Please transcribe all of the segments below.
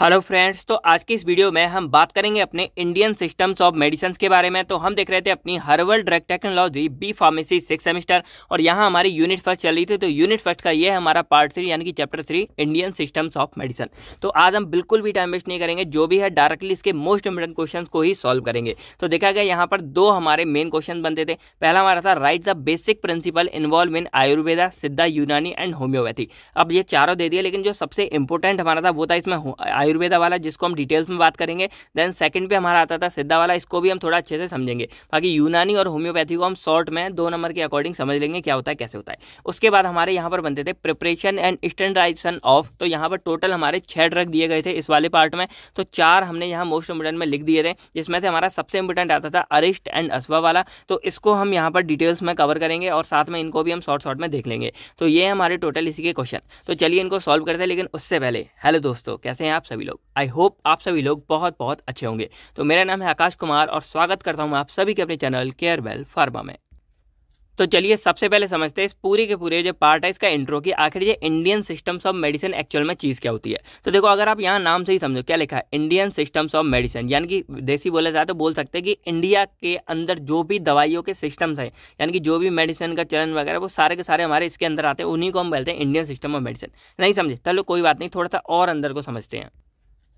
hello friends तो आज की इस वीडियो में हम बात करेंगे अपने इंडियन सिस्टम्स ऑफ मेडिसिन के बारे में तो हम देख रहे थे अपनी herbal drug technology B pharmacy six semester और यहाँ हमारी यूनिट फर्स्ट चल रही थी तो यूनिट फर्स्ट का ये हमारा पार्ट थ्री यानी कि chapter three Indian systems of medicine तो आज हम बिल्कुल भी टाइम वेस्ट नहीं करेंगे जो भी है डायरेक्टली इसके मोस्ट इंपॉर्टेंट क्वेश्चन को ही सॉल्व करेंगे तो देखा गया यहाँ पर दो हमारे मेन क्वेश्चन बनते थे पहला हमारा था write the basic principle involve in Ayurveda Siddha Unani and homeopathy अब ये चारों दे दिए लेकिन जो सबसे इंपॉर्टेंट हमारा था वो था इसमें आयुर्वेदा वाला जिसको हम डिटेल्स में बात करेंगे देन सेकंड पे हमारा आता था सिद्धा वाला इसको भी हम थोड़ा अच्छे से समझेंगे बाकी यूनानी और होम्योपैथी को हम शॉर्ट में दो नंबर के अकॉर्डिंग समझ लेंगे क्या होता है कैसे होता है उसके बाद हमारे यहाँ पर बनते थे प्रिपरेशन एंड स्टैंडाइजेशन ऑफ तो यहाँ पर टोटल हमारे छः ड्रग दिए गए थे इस वाले पार्ट में तो चार हमने यहाँ मोस्ट इंपोर्टेंट में लिख दिए थे जिसमें से हमारा सबसे इंपोर्टेंट आता था अरिस्ट एंड असवा वाला तो इसको हम यहाँ पर डिटेल्स में कवर करेंगे और साथ में इनको भी हम शॉर्ट शॉर्ट में देख लेंगे तो ये हमारे टोटल इसी के क्वेश्चन तो चलिए इनको सॉल्व करते हैं लेकिन उससे पहले हेलो दोस्तों कैसे हैं आप सभी सभी लोग आई होप आप सभी लोग बहुत बहुत अच्छे होंगे तो मेरा नाम है आकाश कुमार और स्वागत करता हूँ आप सभी के अपने चैनल केयर वेल फार्मा में तो चलिए सबसे पहले समझते हैं इस पूरे के पूरे जो पार्ट है इसका इंट्रो की आखिर ये Indian systems of medicine actual में चीज़ क्या होती है तो देखो अगर आप यहाँ नाम से ही समझो क्या लिखा है इंडियन सिस्टम्स ऑफ मेडिसिन यानी कि देसी बोला जाए तो बोल सकते हैं कि इंडिया के अंदर जो भी दवाइयों के सिस्टम्स हैं यानी कि जो भी मेडिसिन का चलन वगैरह वो सारे के सारे हमारे इसके अंदर आते हैं उन्हीं को हम बोलते हैं इंडियन सिस्टम ऑफ मेडिसिन नहीं समझे चलो कोई बात नहीं थोड़ा सा और अंदर को समझते हैं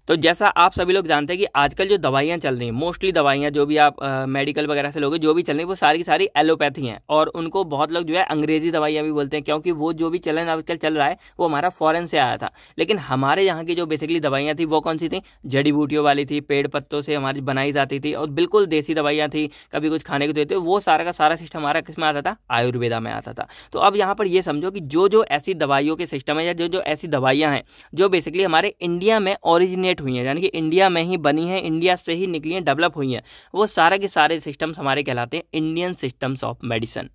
तो जैसा आप सभी लोग जानते हैं कि आजकल जो दवाइयाँ चल रही हैं मोस्टली दवाइयाँ जो भी आप आ, मेडिकल वगैरह से लोगे जो भी चल रही है वो सारी की सारी एलोपैथी हैं और उनको बहुत लोग जो है अंग्रेजी दवाइयाँ भी बोलते हैं क्योंकि वो जो भी चलन आजकल चल रहा है वो हमारा फॉरन से आया था लेकिन हमारे यहाँ की जो बेसिकली दवाइयाँ थी वो कौन सी थी जड़ी बूटियों वाली थी पेड़ पत्तों से हमारी बनाई जाती थी और बिल्कुल देसी दवाइयाँ थी कभी कुछ खाने को देते वो सारा का सारा सिस्टम हमारा किस में आता था आयुर्वेदा में आता था तो अब यहाँ पर ये समझो कि जो जो ऐसी दवाइयों के सिस्टम है या जो जो ऐसी दवाइयाँ हैं जो बेसिकली हमारे इंडिया में ऑरिजिनेट क्रिएट हुई हैं यानी कि इंडिया में ही बनी हैं इंडिया से ही निकली हैं डेवलप हुई हैं वो सारे के सारे सिस्टम्स हमारे कहलाते हैं इंडियन सिस्टम्स ऑफ मेडिसन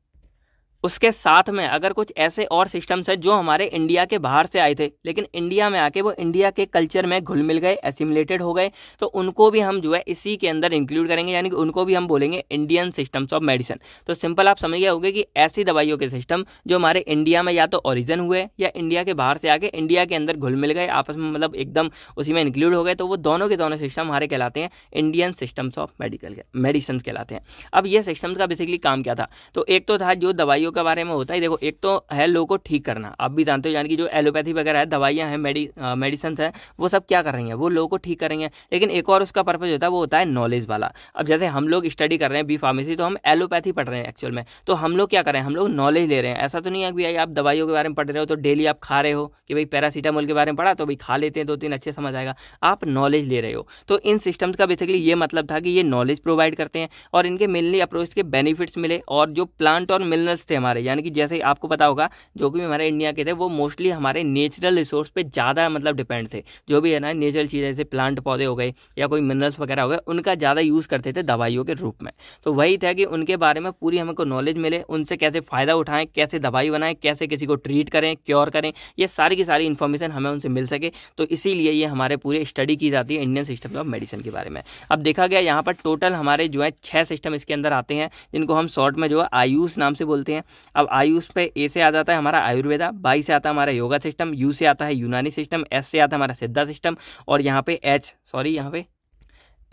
उसके साथ में अगर कुछ ऐसे और सिस्टम्स हैं जो हमारे इंडिया के बाहर से आए थे लेकिन इंडिया में आके वो इंडिया के कल्चर में घुल मिल गए एसिमुलेटेड हो गए तो उनको भी हम जो है इसी के अंदर इंक्लूड करेंगे यानी कि उनको भी हम बोलेंगे इंडियन सिस्टम्स ऑफ मेडिसिन तो सिंपल आप समझ गए होंगे कि ऐसी दवाइयों के सिस्टम जो हमारे इंडिया में या तो ऑरिजन हुए या इंडिया के बाहर से आके इंडिया के अंदर घुल मिल गए आपस में मतलब एकदम उसी में इंक्लूड हो गए तो वो दोनों के दोनों सिस्टम हमारे कहलाते हैं Indian systems of medical medicine कहलाते हैं अब ये सिस्टम्स का बेसिकली काम क्या था तो एक तो था जो दवाइयों के बारे में होता है देखो एक तो है लोगों को ठीक करना आप भी जानते हो यानी कि जो एलोपैथी वगैरह है दवाइयाँ हैं मेडि मेडिसन हैं वो सब क्या कर रही हैं वो लोगों को ठीक कर रही हैं लेकिन एक और उसका पर्पज़ होता है वो होता है नॉलेज वाला अब जैसे हम लोग स्टडी कर रहे हैं बी फार्मेसी तो हम एलोपैथी पढ़ रहे हैं एक्चुअल में तो हम लोग क्या कर रहे हैं हम लोग नॉलेज ले रहे हैं ऐसा तो नहीं है कि आप दवाइयों के बारे में पढ़ रहे हो तो डेली आप खा रहे हो कि भाई पैरासीटामोल के बारे में पढ़ा तो भाई खा लेते हैं दो तीन अच्छे समझ आएगा आप नॉलेज ले रहे हो तो इन सिस्टम्स का बेसिकली ये मतलब था कि ये नॉलेज प्रोवाइड करते हैं और इनके मेनली अप्रोच के बेनिफिट्स मिले और जो प्लांट और मिनरल्स थे हमारे यानी कि जैसे आपको पता होगा जो कि हमारे इंडिया के थे वो मोस्टली हमारे नेचुरल रिसोर्स पे ज़्यादा मतलब डिपेंड थे जो भी है ना नेचुरल चीज़ें जैसे प्लांट पौधे हो गए या कोई मिनरल्स वगैरह हो गए उनका ज़्यादा यूज़ करते थे दवाइयों के रूप में तो वही था कि उनके बारे में पूरी हमको नॉलेज मिले उनसे कैसे फ़ायदा उठाएं कैसे दवाई बनाएं कैसे किसी को ट्रीट करें क्योर करें ये सारी की सारी इन्फॉर्मेशन हमें उनसे मिल सके तो इसीलिए ये हमारे पूरे स्टडी की जाती है इंडियन सिस्टम ऑफ मेडिसिन के बारे में अब देखा गया यहाँ पर टोटल हमारे जो है छः सिस्टम इसके अंदर आते हैं जिनको हम शॉर्ट में जो है आयुष नाम से बोलते हैं अब आयुष पे ए से आ जाता है हमारा आयुर्वेदा बाई से आता है हमारा योगा सिस्टम यू से आता है यूनानी सिस्टम एस से आता है हमारा सिद्धा सिस्टम और यहाँ पे एच सॉरी यहाँ पे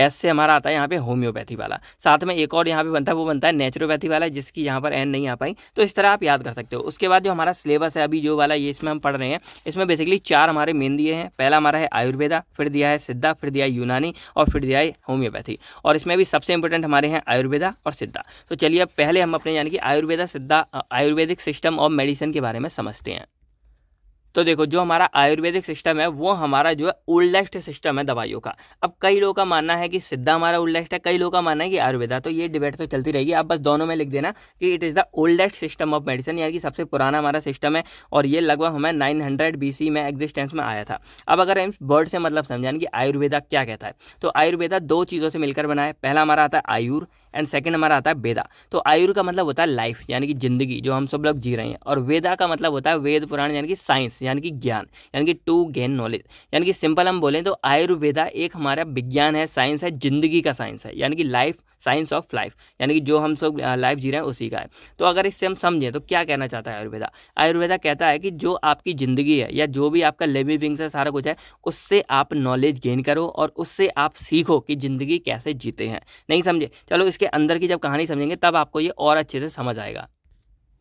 एस से हमारा आता है यहाँ पे होम्योपैथी वाला साथ में एक और यहाँ पे बनता है वो बनता है नेचुरोपैथी वाला जिसकी यहाँ पर एन नहीं आ पाई तो इस तरह आप याद कर सकते हो उसके बाद जो हमारा सिलेबस है अभी जो वाला ये इसमें हम पढ़ रहे हैं इसमें बेसिकली चार हमारे मेन दिए हैं पहला हमारा है आयुर्वेदा फिर दिया है सिद्धा फिर दिया है यूनानी और फिर दिया है होम्योपैथी और इसमें भी सबसे इंपॉर्टेंट हमारे हैं आयुर्वेदा और सिद्धा तो चलिए अब पहले हम अपने यानी कि आयुर्वेदा सिद्धा आयुर्वेदिक सिस्टम ऑफ मेडिसिन के बारे में समझते हैं तो देखो जो हमारा आयुर्वेदिक सिस्टम है वो हमारा जो है ओल्डेस्ट सिस्टम है दवाइयों का अब कई लोग का मानना है कि सिद्धा हमारा ओल्डेस्ट है कई लोगों का मानना है कि आयुर्वेदा तो ये डिबेट तो चलती रहेगी आप बस दोनों में लिख देना कि it is the oldest system of medicine यानी कि सबसे पुराना हमारा सिस्टम है और ये लगभग हमें नाइन हंड्रेड बी में एग्जिस्टेंस में आया था अब अगर हम वर्ड से मतलब समझाने कि आयुर्वेदा क्या कहता है तो आयुर्वेदा दो चीज़ों से मिलकर बनाए पहला हमारा आता है आयुर् एंड सेकेंड हमारा आता है वेदा तो आयुर का मतलब होता है लाइफ यानी कि जिंदगी जो हम सब लोग जी रहे हैं और वेदा का मतलब होता है वेद पुराण यानी कि साइंस यानी कि ज्ञान यानी कि टू गेन नॉलेज यानी कि सिंपल हम बोलें तो आयुर्वेदा एक हमारा विज्ञान है साइंस है जिंदगी का साइंस है यानी कि लाइफ साइंस ऑफ लाइफ यानी कि जो हम सब लाइफ जी रहे हैं उसी का है तो अगर इससे हम समझें तो क्या कहना चाहता है आयुर्वेदा आयुर्वेदा कहता है कि जो आपकी ज़िंदगी है या जो भी आपका लिविंग है सारा कुछ है उससे आप नॉलेज गेन करो और उससे आप सीखो कि ज़िंदगी कैसे जीते हैं नहीं समझे चलो इसके इसके अंदर की जब कहानी समझेंगे तब आपको ये और अच्छे से समझ आएगा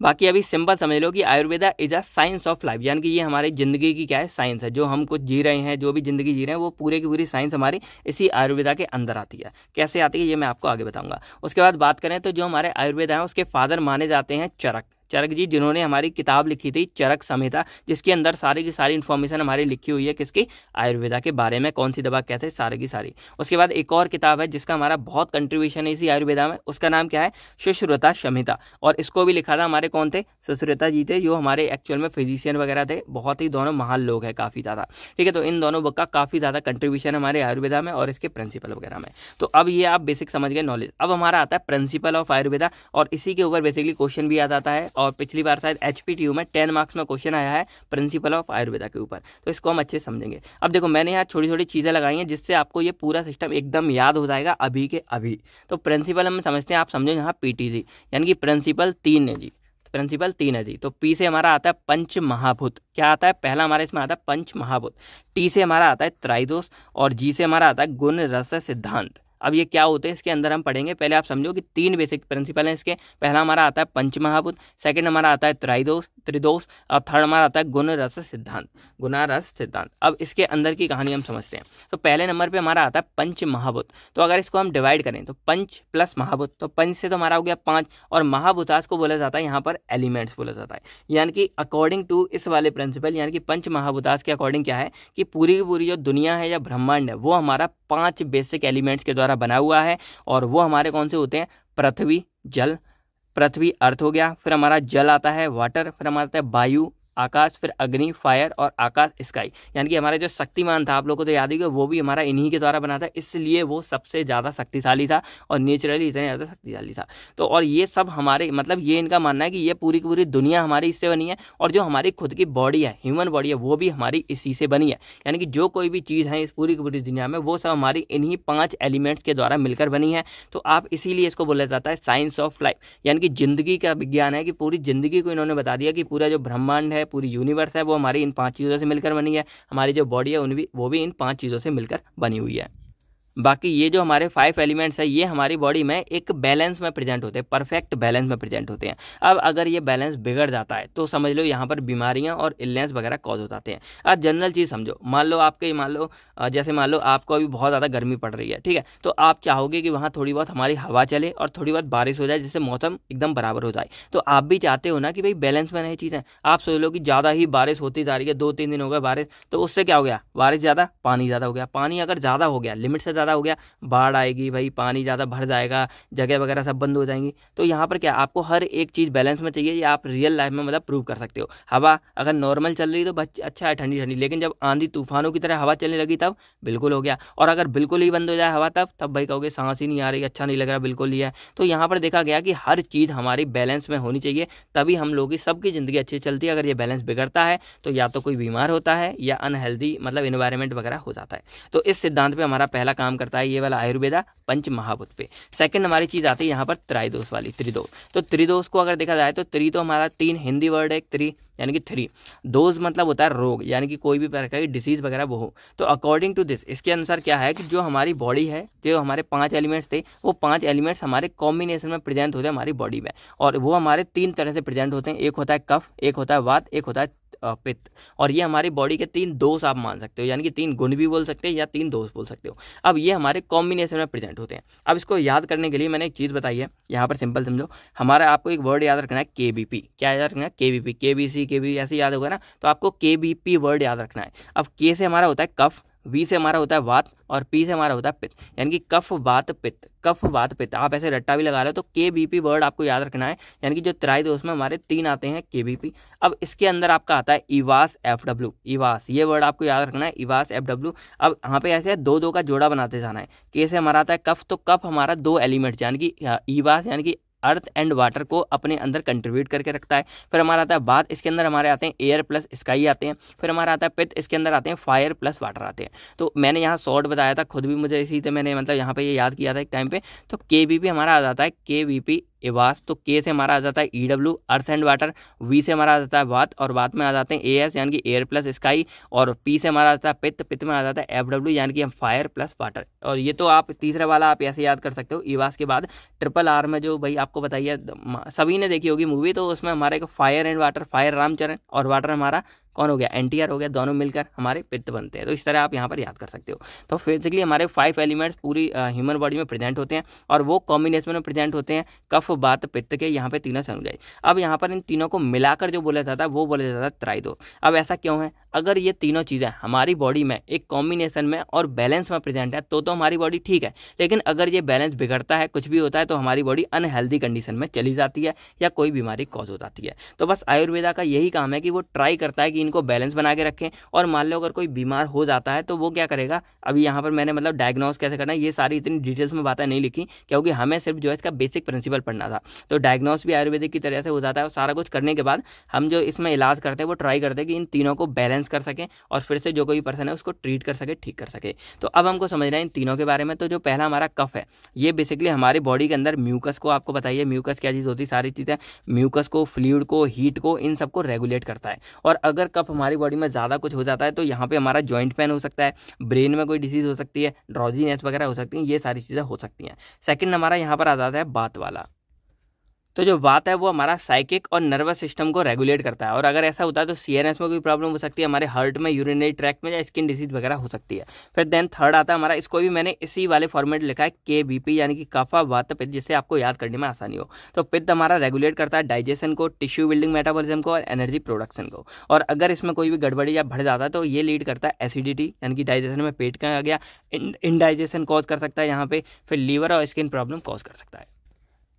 बाकी अभी सिंपल समझ लो कि Ayurveda is a science of life यानी कि ये हमारी ज़िंदगी की क्या है साइंस है जो हम कुछ जी रहे हैं जो भी ज़िंदगी जी रहे हैं वो पूरे की पूरी साइंस हमारी इसी आयुर्वेदा के अंदर आती है कैसे आती है ये मैं आपको आगे बताऊंगा उसके बाद बात करें तो जो हमारे आयुर्वेदा हैं उसके फादर माने जाते हैं चरक चरक जी जिन्होंने हमारी किताब लिखी थी चरक संहिता जिसके अंदर सारी की सारी इन्फॉर्मेशन हमारी लिखी हुई है किसकी आयुर्वेदा के बारे में कौन सी दवा कहते हैं सारे की सारी उसके बाद एक और किताब है जिसका हमारा बहुत कंट्रीब्यूशन है इसी आयुर्वेदा में उसका नाम क्या है सुश्रुता संहिता और इसको भी लिखा था हमारे कौन थे सुश्रुता जी थे जो हमारे एक्चुअल में फिजिशियन वगैरह थे बहुत ही दोनों महान लोग हैं काफ़ी ज़्यादा ठीक है तो इन दोनों बुक का काफ़ी ज़्यादा कंट्रीब्यूशन हमारे आयुर्वेदा में और इसके प्रिंसिपल वगैरह में तो अब ये आप बेसिक समझ गए नॉलेज अब हमारा आता है प्रिंसिपल ऑफ आयुर्वेदा और इसी के ऊपर बेसिकली क्वेश्चन भी याद आता है और पिछली बार शायद एच पी में टेन मार्क्स में क्वेश्चन आया है प्रिंसिपल ऑफ आयुर्वेदा के ऊपर तो इसको हम अच्छे समझेंगे अब देखो मैंने यहाँ छोटी छोटी चीज़ें लगाई हैं जिससे आपको ये पूरा सिस्टम एकदम याद हो जाएगा अभी के अभी तो प्रिंसिपल हम समझते हैं आप समझो यहाँ पी यानी कि प्रिंसिपल तीन है जी प्रिंसिपल तीन है जी तो पी से हमारा आता है पंच महाभूत क्या आता है पहला हमारा इसमें आता है पंच महाभूत टी से हमारा आता है त्राईदोष और जी से हमारा आता है गुण रस सिद्धांत अब ये क्या होते हैं इसके अंदर हम पढ़ेंगे पहले आप समझो कि तीन बेसिक प्रिंसिपल हैं इसके पहला हमारा आता है पंचमहाभूत सेकंड हमारा आता है त्राइदोष त्रिदोष और थर्ड हमारा आता है गुण रस सिद्धांत गुना रस सिद्धांत अब इसके अंदर की कहानी हम समझते हैं तो पहले नंबर पर हमारा आता है पंच महाभूत तो अगर इसको हम डिवाइड करें तो पंच प्लस महाभूत तो पंच से तो हमारा हो गया पाँच और महाभूतास को बोला जाता है यहाँ पर एलिमेंट्स बोला जाता है यानी कि अकॉर्डिंग टू इस वाले प्रिंसिपल यानी कि पंच महाभूतास के अकॉर्डिंग क्या है कि पूरी की पूरी जो दुनिया है या ब्रह्मांड है वो हमारा पाँच बेसिक एलिमेंट्स के द्वारा द्वारा बना हुआ है और वो हमारे कौन से होते हैं पृथ्वी जल पृथ्वी अर्थ हो गया फिर हमारा जल आता है वाटर फिर हमारा आता है वायु आकाश फिर अग्नि फायर और आकाश स्काई यानी कि हमारा जो शक्तिमान था आप लोगों को तो याद ही वो भी हमारा इन्हीं के द्वारा बना था इसलिए वो सबसे ज़्यादा शक्तिशाली था और नेचुरली इतना ज़्यादा शक्तिशाली था तो और ये सब हमारे मतलब ये इनका मानना है कि ये पूरी की पूरी दुनिया हमारी इससे बनी है और जो हमारी खुद की बॉडी है ह्यूमन बॉडी है वो भी हमारी इसी से बनी है यानी कि जो कोई भी चीज़ है इस पूरी की पूरी दुनिया में वो सब हमारी इन्हीं पाँच एलिमेंट्स के द्वारा मिलकर बनी है तो आप इसीलिए इसको बोला जाता है साइंस ऑफ लाइफ यानी कि जिंदगी का विज्ञान है कि पूरी जिंदगी को इन्होंने बता दिया कि पूरा जो ब्रह्मांड है पूरी यूनिवर्स है वो हमारी इन पाँच चीज़ों से मिलकर बनी है हमारी जो बॉडी है उन भी वो भी इन पाँच चीज़ों से मिलकर बनी हुई है बाकी ये जो हमारे फाइव एलिमेंट्स है ये हमारी बॉडी में एक बैलेंस में प्रेजेंट होते हैं परफेक्ट बैलेंस में प्रेजेंट होते हैं अब अगर ये बैलेंस बिगड़ जाता है तो समझ लो यहाँ पर बीमारियाँ और इलनेस वगैरह कॉज हो जाते हैं अब जनरल चीज़ समझो मान लो आपके मान लो जैसे मान लो आपको अभी बहुत ज़्यादा गर्मी पड़ रही है ठीक है तो आप चाहोगे कि वहाँ थोड़ी बहुत हमारी हवा चले और थोड़ी बहुत बारिश हो जाए जिससे मौसम एकदम बराबर हो जाए तो आप भी चाहते हो ना कि भाई बैलेंस में नहीं चीज़ें आप सोच लो कि ज़्यादा ही बारिश होती जा रही है दो तीन दिन हो गया बारिश तो उससे क्या हो गया बारिश ज़्यादा पानी ज़्यादा हो गया पानी अगर ज़्यादा हो गया लिमिट से ज़्यादा हो गया बाढ़ आएगी भाई पानी ज़्यादा भर जाएगा जगह वगैरह सब बंद हो जाएंगी तो यहाँ पर क्या आपको हर एक चीज़ बैलेंस में चाहिए या आप रियल लाइफ में मतलब प्रूव कर सकते हो हवा अगर नॉर्मल चल रही तो अच्छा है ठंडी ठंडी लेकिन जब आंधी तूफानों की तरह हवा चलने लगी तब बिल्कुल हो गया और अगर बिल्कुल ही बंद हो जाए हवा तब तब भाई कहोगे सांस ही नहीं आ रही अच्छा नहीं लग रहा बिल्कुल ही है तो यहाँ पर देखा गया कि हर चीज़ हमारी बैलेंस में होनी चाहिए तभी हम लोग की सबकी ज़िंदगी अच्छी चलती है अगर ये बैलेंस बिगड़ता है तो या तो कोई बीमार होता है या अनहेल्दी मतलब इन्वायरमेंट वगैरह हो जाता है तो इस सिद्धांत पर हमारा पहला काम काम करता है ये वाला आयुर्वेदा पंच महाभूत पे सेकंड हमारी चीज़ आती है यहाँ पर त्रायदोष वाली त्रिदोष तो त्रिदोष को अगर देखा जाए तो त्रि तो हमारा तीन हिंदी वर्ड है त्रि यानी कि थ्री दोज मतलब होता है रोग यानी कि कोई भी प्रकार की डिसीज़ वगैरह वो हो तो अकॉर्डिंग टू दिस इसके अनुसार क्या है कि जो हमारी बॉडी है जो हमारे पांच एलिमेंट्स थे वो पांच एलिमेंट्स हमारे कॉम्बिनेशन में प्रेजेंट होते हैं हमारी बॉडी में और वो हमारे तीन तरह से प्रेजेंट होते हैं एक होता है कफ एक होता है वात एक होता है पित्त और ये हमारी बॉडी के तीन दोष आप मान सकते हो यानी कि तीन गुण भी बोल सकते हैं या तीन दोष बोल सकते हो अब ये हमारे कॉम्बिनेशन में प्रेजेंट होते हैं अब इसको याद करने के लिए मैंने एक चीज़ बताई है यहाँ पर सिंपल समझो हमारा आपको एक वर्ड याद रखना है के बी पी क्या याद रखना है K B P K B C K B ऐसे याद होगा ना तो आपको के बी पी वर्ड याद रखना है अब के से हमारा होता है कफ वी से हमारा होता है वात और पी से हमारा होता है पित्त यानी कि कफ वात पित्त कफ वात पित्त आप ऐसे रट्टा भी लगा रहे हो तो के बी पी वर्ड आपको याद रखना है यानी कि जो त्राई दोष में हमारे तीन आते हैं के बी पी अब इसके अंदर आपका आता है इवास एफ डब्ल्यू ईवास ये वर्ड आपको याद रखना है इवास एफ डब्ल्यू अब यहाँ पे ऐसे दो दो का जोड़ा बनाते जाना है के से हमारा आता है कफ तो कफ हमारा दो एलिमेंट यानी कि ईवास यानी कि अर्थ एंड वाटर को अपने अंदर कंट्रीब्यूट करके रखता है फिर हमारा आता है बाद इसके अंदर हमारे आते हैं एयर प्लस स्काई आते हैं फिर हमारा आता है पित इसके अंदर आते हैं फायर प्लस वाटर आते हैं तो मैंने यहाँ शॉर्ट बताया था खुद भी मुझे इसी से मैंने मतलब यहाँ पर ये याद किया था एक टाइम पर तो के हमारा आ जाता है के एवास तो के से हमारा आ जाता है E W earth and water V से हमारा आ जाता है वात और वात में आ जाते हैं ए एस यानी कि एयर प्लस स्काई और पी से हमारा आता जाता है पित्त पित्त में आ जाता है एफ डब्ल्यू यानी कि हम फायर प्लस वाटर और ये तो आप तीसरा वाला आप ऐसे याद कर सकते हो ईवास के बाद ट्रिपल आर में जो भाई आपको बताइए सभी ने देखी होगी मूवी तो उसमें हमारे एक fire and water fire Ramcharan और वाटर हमारा कौन हो गया एनटीआर हो गया दोनों मिलकर हमारे पित्त बनते हैं तो इस तरह आप यहाँ पर याद कर सकते हो तो बेसिकली हमारे फाइव एलिमेंट्स पूरी ह्यूमन बॉडी में प्रेजेंट होते हैं और वो कॉम्बिनेशन में प्रेजेंट होते हैं कफ बात पित्त के यहाँ पे तीनों समझ गए अब यहाँ पर इन तीनों को मिलाकर जो बोला जाता है वो बोला जाता है दो अब ऐसा क्यों है अगर ये तीनों चीज़ें हमारी बॉडी में एक कॉम्बिनेशन में और बैलेंस में प्रेजेंट है तो तो हमारी बॉडी ठीक है लेकिन अगर ये बैलेंस बिगड़ता है कुछ भी होता है तो हमारी बॉडी अनहेल्दी कंडीशन में चली जाती है या कोई बीमारी कॉज हो जाती है तो बस आयुर्वेदा का यही काम है कि वो ट्राई करता है कि इनको बैलेंस बना के रखें और मान लो अगर कोई बीमार हो जाता है तो वो क्या करेगा अभी यहाँ पर मैंने मतलब डायग्नोस कैसे करना है ये सारी इतनी डिटेल्स में बातें नहीं लिखी क्योंकि हमें सिर्फ जो है इसका बेसिक प्रिंसिपल पढ़ना था तो डायग्नोस भी आयुर्वेदिक की तरह से हो जाता है और सारा कुछ करने के बाद हम जो इसमें इलाज करते हैं वो ट्राई करते हैं कि इन तीनों को बैलेंस बैलेंस कर सकें और फिर से जो कोई पर्सन है उसको ट्रीट कर सके ठीक कर सके तो अब हमको समझ रहे हैं इन तीनों के बारे में तो जो पहला हमारा कफ है ये बेसिकली हमारे बॉडी के अंदर म्यूकस को आपको बताइए म्यूकस क्या चीज़ होती है सारी चीज़ें म्यूकस को फ्लूड को हीट को इन सबको रेगुलेट करता है और अगर कफ हमारी बॉडी में ज़्यादा कुछ हो जाता है तो यहाँ पर हमारा जॉइंट पेन हो सकता है ब्रेन में कोई डिसीज़ हो सकती है ड्रॉजीनेस वगैरह हो सकती है ये सारी चीज़ें हो सकती हैं सेकेंड हमारा यहाँ पर आ जाता है बात वाला तो जो वात है वो हमारा साइकिक और नर्वस सिस्टम को रेगुलेट करता है और अगर ऐसा होता है तो सी में कोई प्रॉब्लम हो सकती है हमारे हार्ट में यूरिनरी ट्रैक में या स्किन डिजीज वगैरह हो सकती है फिर देन थर्ड आता है हमारा इसको भी मैंने इसी वाले फॉर्मेट लिखा है के बी पी यानी कि काफ़ा वात पित्त जिससे आपको याद करने में आसानी हो तो पित्त हमारा रेगुलेट करता है डाइजेशन को टिश्यू बिल्डिंग मेटाबॉलिज्म को और एनर्जी प्रोडक्शन को और अगर इसमें कोई भी गड़बड़ी या बढ़ जाता है तो ये लीड करता है एसिडिटी यानी कि डाइजेशन में पेट का आ गया इनडाइजेशन कॉज कर सकता है यहाँ पे फिर लीवर और स्किन प्रॉब्लम कॉज कर सकता है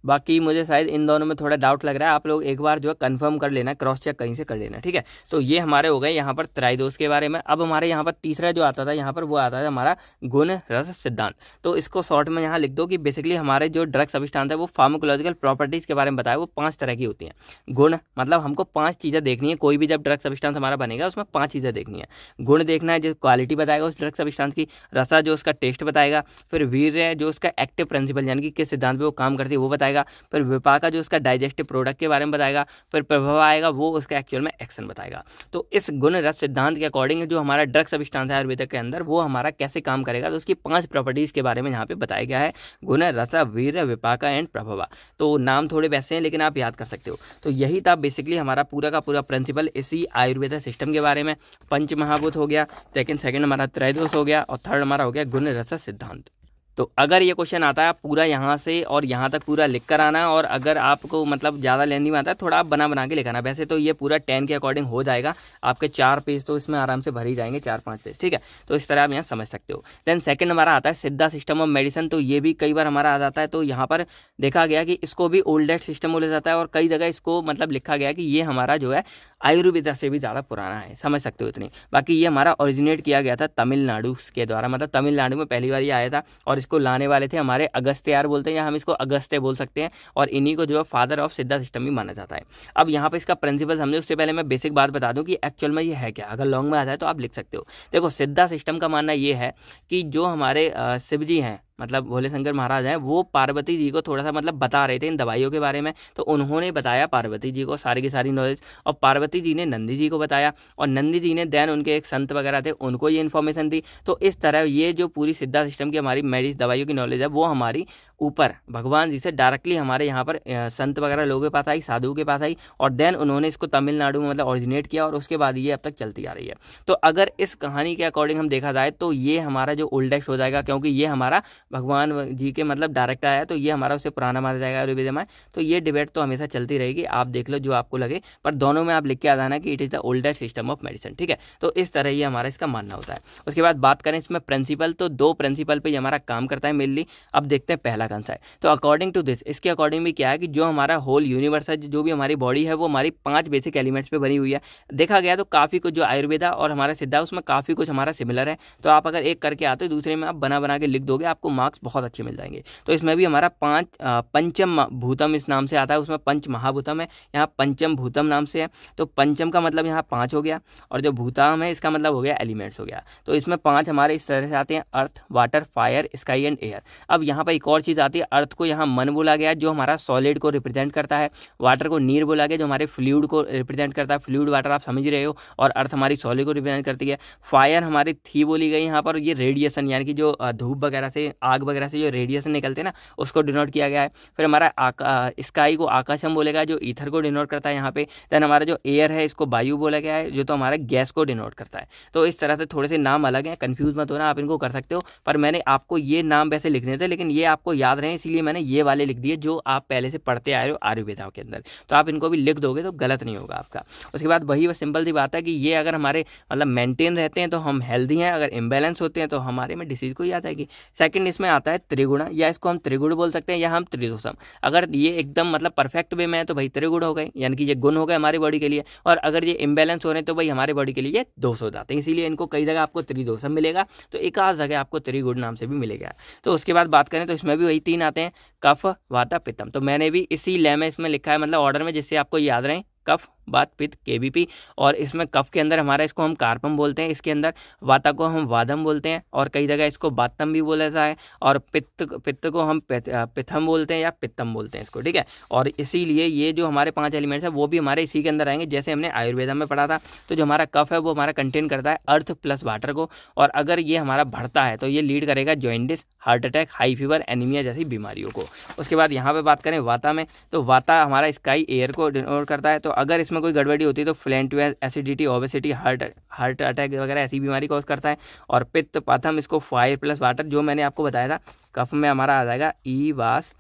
बाकी मुझे शायद इन दोनों में थोड़ा डाउट लग रहा है आप लोग एक बार जो है कन्फर्म कर लेना क्रॉस चेक कहीं से कर लेना ठीक है तो ये हमारे हो गए यहाँ पर त्राईदोष के बारे में अब हमारे यहाँ पर तीसरा जो आता था यहाँ पर वो आता था हमारा गुण रस सिद्धांत तो इसको शॉर्ट में यहाँ लिख दो कि बेसिकली हमारे जो ड्रग सबिस्टांत है वो फार्मोकोलॉजिकल प्रॉपर्टीज़ के बारे में बताया वो पाँच तरह की होती हैं गुण मतलब हमको पाँच चीज़ें देखनी है कोई भी जब ड्रग सबिस्टांस हमारा बनेगा उसमें पाँच चीज़ें देखनी है गुण देखना है जो क्वालिटी बताएगा उस ड्रग सबिस्टांस की रसा जो उसका टेस्ट बताएगा फिर वीर जो उसका एक्टिव प्रिंसिपल यानी कि किस सिद्धांत पर वो काम करती है वो बताएगा बताएगा फिर विपाका जो उसका डाइजेस्टिव प्रोडक्ट के बारे में बताएगा फिर प्रभाव आएगा वो उसका एक्चुअल में एक्शन बताएगा तो इस गुण रस सिद्धांत के अकॉर्डिंग जो हमारा ड्रग सबिस्टांस है आयुर्वेदक के अंदर वो हमारा कैसे काम करेगा तो उसकी पाँच प्रॉपर्टीज़ के बारे में यहाँ पर बताया गया है गुण रस वीर विपाका एंड प्रभावा तो नाम थोड़े वैसे हैं लेकिन आप याद कर सकते हो तो यही था बेसिकली हमारा पूरा का पूरा प्रिंसिपल इसी आयुर्वेद सिस्टम के बारे में पंच महाभूत हो गया सेकंड सेकंड हमारा त्रयदोष हो गया और थर्ड हमारा हो गया गुण रस सिद्धांत तो अगर ये क्वेश्चन आता है आप पूरा यहाँ से और यहाँ तक पूरा लिख कर आना और अगर आपको मतलब ज़्यादा लेंदी में आता है थोड़ा आप बना बना के लिखाना वैसे तो ये पूरा टेन के अकॉर्डिंग हो जाएगा आपके चार पेज तो इसमें आराम से भर ही जाएंगे चार पाँच पेज ठीक है तो इस तरह आप यहाँ समझ सकते हो देन सेकेंड हमारा आता है सिद्धा सिस्टम ऑफ मेडिसिन तो ये भी कई बार हमारा आ जाता है तो यहाँ पर देखा गया कि इसको भी ओल्डेस्ट सिस्टम बोला जाता है और कई जगह इसको मतलब लिखा गया कि ये हमारा जो है आयुर्वेदा से भी ज़्यादा पुराना है समझ सकते हो इतनी बाकी ये हमारा ओरिजिनेट किया गया था तमिलनाडु के द्वारा मतलब तमिलनाडु में पहली बार ये आया था और इसको लाने वाले थे हमारे अगस्त्यार बोलते हैं या हम इसको अगस्त्य बोल सकते हैं और इन्हीं को जो है फादर ऑफ सिद्धा सिस्टम भी माना जाता है अब यहाँ पर इसका प्रिंसिपल समझे उससे पहले मैं बेसिक बात बता दूँ कि एक्चुअल में ये है क्या अगर लॉन्ग में आता है तो आप लिख सकते हो देखो सिद्धा सिस्टम का मानना ये है कि जो हमारे शिव जी हैं मतलब भोले शंकर महाराज हैं वो पार्वती जी को थोड़ा सा मतलब बता रहे थे इन दवाइयों के बारे में तो उन्होंने बताया पार्वती जी को सारी की सारी नॉलेज और पार्वती जी ने नंदी जी को बताया और नंदी जी ने देन उनके एक संत वगैरह थे उनको ये इन्फॉर्मेशन दी तो इस तरह ये जो पूरी सिद्धा सिस्टम की हमारी मेडिस दवाइयों की नॉलेज है वो हमारी ऊपर भगवान जी से डायरेक्टली हमारे यहाँ पर संत वगैरह लोगों के पास आई साधुओं के पास आई और देन उन्होंने इसको तमिलनाडु में मतलब ओरिजिनेट किया और उसके बाद ये अब तक चलती आ रही है तो अगर इस कहानी के अकॉर्डिंग हम देखा जाए तो ये हमारा जो ओल्डेस्ट हो जाएगा क्योंकि ये हमारा भगवान जी के मतलब डायरेक्ट आया तो ये हमारा उससे पुराना माना जाएगा आयुर्वेद आए तो ये डिबेट तो हमेशा चलती रहेगी आप देख लो जो आपको लगे पर दोनों में आप लिख के आ जाना कि it is the oldest system of medicine ठीक है तो इस तरह ये हमारा इसका मानना होता है उसके बाद बात करें इसमें प्रिंसिपल तो दो प्रिंसिपल पर हमारा काम करता है मेनली अब देखते हैं पहला कौन है तो अकॉर्डिंग टू दिस इसके अकॉर्डिंग भी क्या है कि जो हमारा होल यूनिवर्स है जो भी हमारी बॉडी है वो हमारी पाँच बेसिक एलिमेंट्स पर बनी हुई है देखा गया तो काफ़ी कुछ जो आयुर्वेदा और हमारा सिद्धा उसमें काफ़ी कुछ हमारा सिमिलर है तो आप अगर एक करके आते हो दूसरे में आप बना बना के लिख दोगे आपको मार्क्स बहुत अच्छे मिल जाएंगे तो इसमें भी हमारा पाँच पंचम भूतम इस नाम से आता है उसमें पंच महाभूतम है यहाँ पंचम भूतम नाम से है तो पंचम का मतलब यहाँ पाँच हो गया और जो भूताम है इसका मतलब हो गया एलिमेंट्स हो गया तो इसमें पाँच हमारे इस तरह से आते हैं earth water fire sky and air अब यहाँ पर एक और चीज़ आती है अर्थ को यहाँ मन बोला गया जो हमारा सॉलिड को रिप्रेजेंट करता है वाटर को नीर बोला गया जो हमारे फ्लूड को रिप्रेजेंट करता है फ्लूड वाटर आप समझ रहे हो और अर्थ हमारी सॉलिड को रिप्रेजेंट करती है फायर हमारी थी बोली गई यहाँ पर ये रेडिएशन यानी कि जो धूप वगैरह से आग वगैरह से जो रेडिएशन निकलते हैं ना उसको डिनोट किया गया है फिर हमारा स्काई को आकाश हम बोलेगा जो ईथर को डिनोट करता है यहाँ पे देन हमारा जो एयर है इसको वायु बोला गया है जो तो हमारा गैस को डिनोट करता है तो इस तरह से थोड़े से नाम अलग हैं कन्फ्यूज मत होना आप इनको कर सकते हो पर मैंने आपको ये नाम वैसे लिखने थे लेकिन ये आपको याद रहे इसीलिए मैंने ये वाले लिख दिए जो आप पहले से पढ़ते आए हो आयुर्वेदाओं के अंदर तो आप इनको भी लिख दोगे तो गलत नहीं होगा आपका उसके बाद वही वह सिंपल सी बात है कि ये अगर हमारे मतलब मेंटेन रहते हैं तो हम हेल्दी हैं अगर इम्बेलेंस होते हैं तो हमारे में डिसीज को याद आएगी सेकंड इसमें इसमें आता है त्रिगुणा या इसको हम त्रिगुण बोल सकते हैं या हम त्रिदोषम अगर ये एकदम मतलब परफेक्ट वे में है तो भाई त्रिगुण हो गए यानी कि ये गुण हो गए हमारी बॉडी के लिए और अगर ये इम्बेलेंस हो रहे हैं तो भाई हमारे बॉडी के लिए दोष हो जाते हैं इसीलिए इनको कई जगह आपको त्रिदोषम मिलेगा तो एक आध जगह आपको त्रिगुण नाम से भी मिलेगा तो उसके बाद बात करें तो इसमें भी वही तीन आते हैं कफ वाता पितम तो मैंने भी इसी लय में इसमें लिखा है मतलब ऑर्डर में जिससे आपको याद रहे कफ बात पित्त के और इसमें कफ के अंदर हमारा इसको हम कार्पम बोलते हैं इसके अंदर वाता को हम वादम बोलते हैं और कई जगह इसको बातम भी बोला जाता है और पित्त पित्त को हम पिथम बोलते हैं या पित्तम बोलते हैं इसको ठीक है और इसीलिए ये जो हमारे पाँच एलिमेंट्स हैं वो भी हमारे इसी के अंदर आएंगे जैसे हमने आयुर्वेदा में पढ़ा था तो जो हमारा कफ है वो हमारा कंटेन करता है अर्थ प्लस वाटर को और अगर ये हमारा भरता है तो ये लीड करेगा jaundice heart attack high fever anaemia जैसी बीमारियों को उसके बाद यहाँ पर बात करें वाता में तो वाता हमारा स्काई एयर को डिनोट करता है तो अगर इस इसमें कोई गड़बड़ी होती है तो फ्लेंट acidity obesity heart heart attack वगैरह ऐसी बीमारी कॉज करता है और पित्त पाथम इसको फायर प्लस वाटर जो मैंने आपको बताया था कफ में हमारा आ जाएगा ई वास